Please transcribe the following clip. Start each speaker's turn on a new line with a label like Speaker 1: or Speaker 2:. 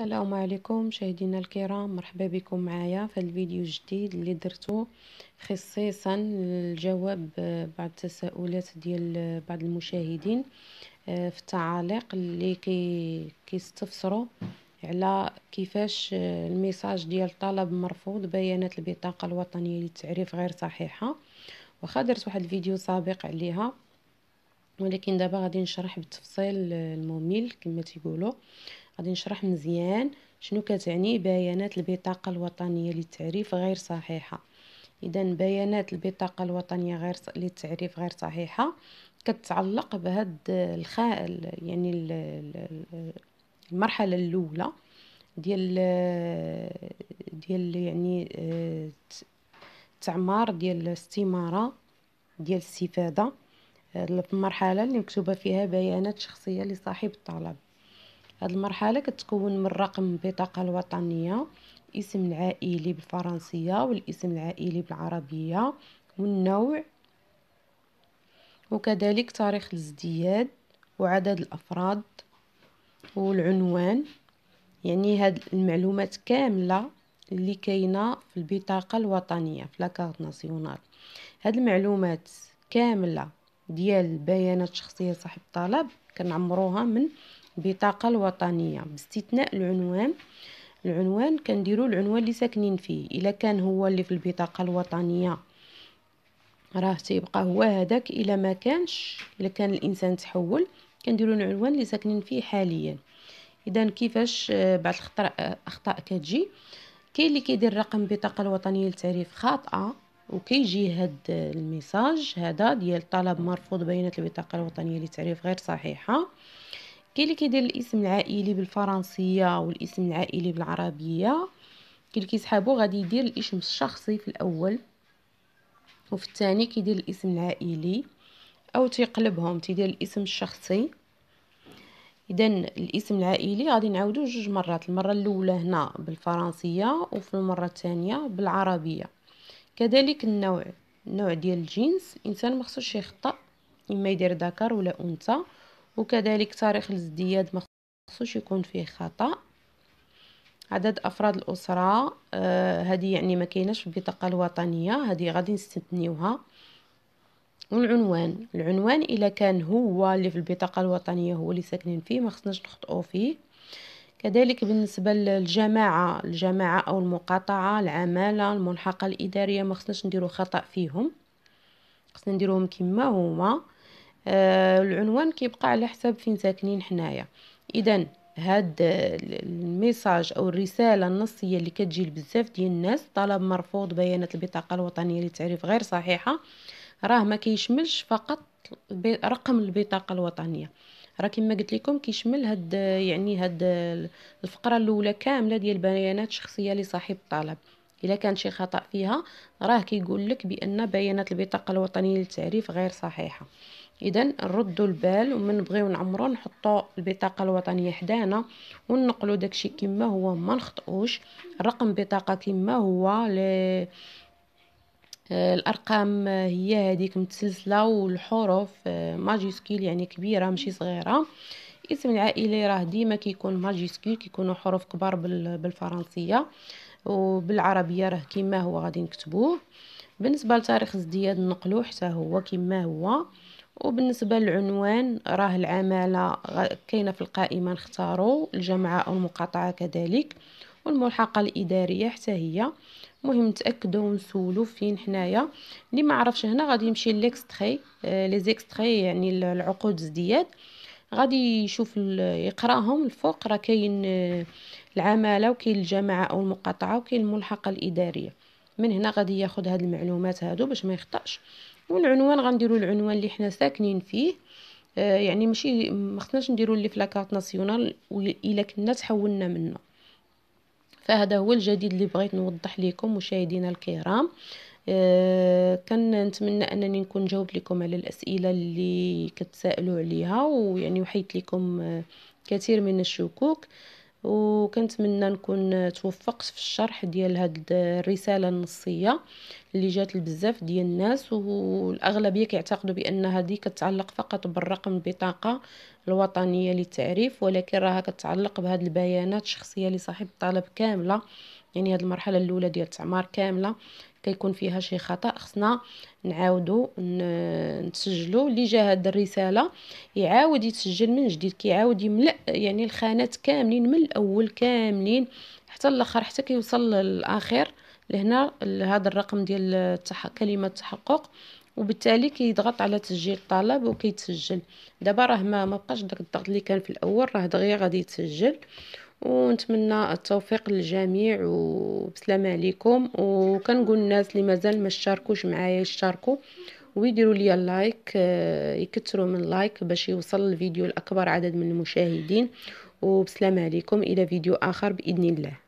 Speaker 1: السلام عليكم مشاهدينا الكرام مرحبا بكم معايا في الفيديو الجديد اللي درته خصيصا لجواب بعض التساؤلات ديال بعض المشاهدين آه، في التعاليق اللي كي كيستفسروا على كيفاش آه، الميساج ديال طلب مرفوض بيانات البطاقه الوطنيه للتعريف غير صحيحه واخا درت واحد الفيديو سابق عليها ولكن دابا غادي نشرح بالتفصيل آه، الممل كما تيقولوا غادي نشرح مزيان شنو كتعني بيانات البطاقه الوطنيه للتعريف غير صحيحه اذا بيانات البطاقه الوطنيه غير للتعريف غير صحيحه كتعلق بهاد الخ... يعني المرحله الاولى ديال ديال يعني تعمار ديال الاستماره ديال الاستفاده في المرحله اللي مكتوبه فيها بيانات شخصيه لصاحب الطلب هاد المرحله كتكون من رقم البطاقه الوطنيه الاسم العائلي بالفرنسيه والاسم العائلي بالعربيه والنوع وكذلك تاريخ الازدياد وعدد الافراد والعنوان يعني هاد المعلومات كامله اللي كاينه في البطاقه الوطنيه في لاكارت ناسيونال هاد المعلومات كامله ديال بيانات شخصيه صاحب الطلب كنعمروها من بطاقة الوطنية باستثناء العنوان العنوان كنديرو العنوان اللي ساكنين فيه الا كان هو اللي في البطاقة الوطنية راه تيبقى هو هذاك الا ما كانش الا كان الانسان تحول كنديرو العنوان اللي ساكنين فيه حاليا اذا كيفاش آه، بعض الخطر آه، اخطاء كتجي كاين اللي كيدير رقم البطاقه الوطنيه للتعريف خاطئه وكيجي هاد آه، الميساج هذا ديال طلب مرفوض بيانات البطاقه الوطنيه للتعريف غير صحيحه كاين اللي كيدير الاسم العائلي بالفرنسيه والاسم العائلي بالعربيه كاين اللي كيسحابو غادي يدير الاسم الشخصي في الاول وفي الثاني كيدير الاسم العائلي او تيقلبهم تيدير الاسم الشخصي اذا الاسم العائلي غادي نعاودو جوج مرات المره الاولى هنا بالفرنسيه وفي المره الثانيه بالعربيه كذلك النوع النوع ديال الجنس الانسان ما خصوش يخطا اما يدير ذكر ولا انثى وكذلك تاريخ الازدياد ما خصوش يكون فيه خطأ عدد افراد الاسره آه يعني ما كايناش في البطاقه الوطنيه هذه غادي نستثنيوها والعنوان العنوان الا كان هو اللي في البطاقه الوطنيه هو اللي ساكنين فيه ما خصناش نخطئوا فيه كذلك بالنسبه للجماعه الجماعه او المقاطعه العماله الملحقه الاداريه ما خصناش نديرو خطا فيهم خصنا نديروهم كما هما آه، العنوان كيبقى على حساب فين ساكنين حنايا اذا هاد آه، الميساج او الرساله النصيه اللي كتجي لبزاف ديال الناس طلب مرفوض بيانات البطاقه الوطنيه للتعريف غير صحيحه راه ما كيشملش فقط رقم البطاقه الوطنيه راه كما قلت لكم كيشمل هاد آه، يعني هاد الفقره الاولى كامله ديال البيانات الشخصيه لصاحب الطلب الا كان شي خطا فيها راه كيقول لك بان بيانات البطاقه الوطنيه للتعريف غير صحيحه اذا نردوا البال ومن بغيو نعمرو نحطوا البطاقه الوطنيه حدانا ونقلو داكشي كما هو ما نخطئوش رقم بطاقه كما هو ل... آه، الارقام هي هذيك متسلسله والحروف آه، ماجيسكيل يعني كبيره ماشي صغيره اسم العائله راه ديما كيكون ماجيسكيل كيكونوا حروف كبار بالفرنسيه وبالعربيه راه كما هو غادي نكتبوه بالنسبه لتاريخ ازدياد نقلو حتى هو كما هو وبالنسبة للعنوان راه العمالة كاينة في القائمة نختارو الجامعة أو المقاطعة كذلك والملحقة الإدارية حتى هي مهم نتاكدوا ونسولو فين حنايا اللي ما عرفش هنا غادي يمشي ليكستري آه لي يعني العقود ازدياد غادي يشوف يقراهم الفوق راه كاين آه، العماله وكاين الجامعه او المقاطعه وكاين الملحقه الاداريه من هنا غادي ياخذ هاد المعلومات هادو باش ما يخطاش والعنوان غنديرو العنوان اللي حنا ساكنين فيه آه، يعني ماشي ما خصناش نديرو اللي في لاكارت ناسيونال الا كنا تحولنا منه فهذا هو الجديد اللي بغيت نوضح لكم مشاهدينا الكرام آه، كان نتمنى انني نكون جاوبت لكم على الاسئله اللي كتسائلوا عليها ويعني وحيت لكم آه، كثير من الشكوك وكنتمنى نكون توفقت في الشرح ديال هاد الرساله النصيه اللي جات لبزاف ديال الناس والاغلبيه كيعتقدوا بان هذه كتعلق فقط بالرقم البطاقه الوطنيه للتعريف ولكن راها كتعلق بهاد البيانات الشخصيه لصاحب الطلب كامله يعني هاد المرحله الاولى ديال التعمار كامله كيكون فيها شي خطا خصنا نعاودو نسجلو اللي جا هاد الرساله يعاود يتسجل من جديد كيعاود يملا يعني الخانات كاملين من الاول كاملين حتى الاخر حتى كيوصل للاخر لهنا هذا الرقم ديال التحق كلمه التحقق وبالتالي كيضغط على تسجيل الطلب وكيتسجل دابا راه ما ما بقاش داك الضغط اللي كان في الاول راه دغيا غادي يتسجل ونتمنى التوفيق للجميع وبسلامه عليكم وكنقول الناس اللي مازال ما شاركوش معايا يشاركوا ويديروا لي اللايك آه، يكثروا من اللايك باش يوصل الفيديو لاكبر عدد من المشاهدين وبسلامه عليكم الى فيديو اخر باذن الله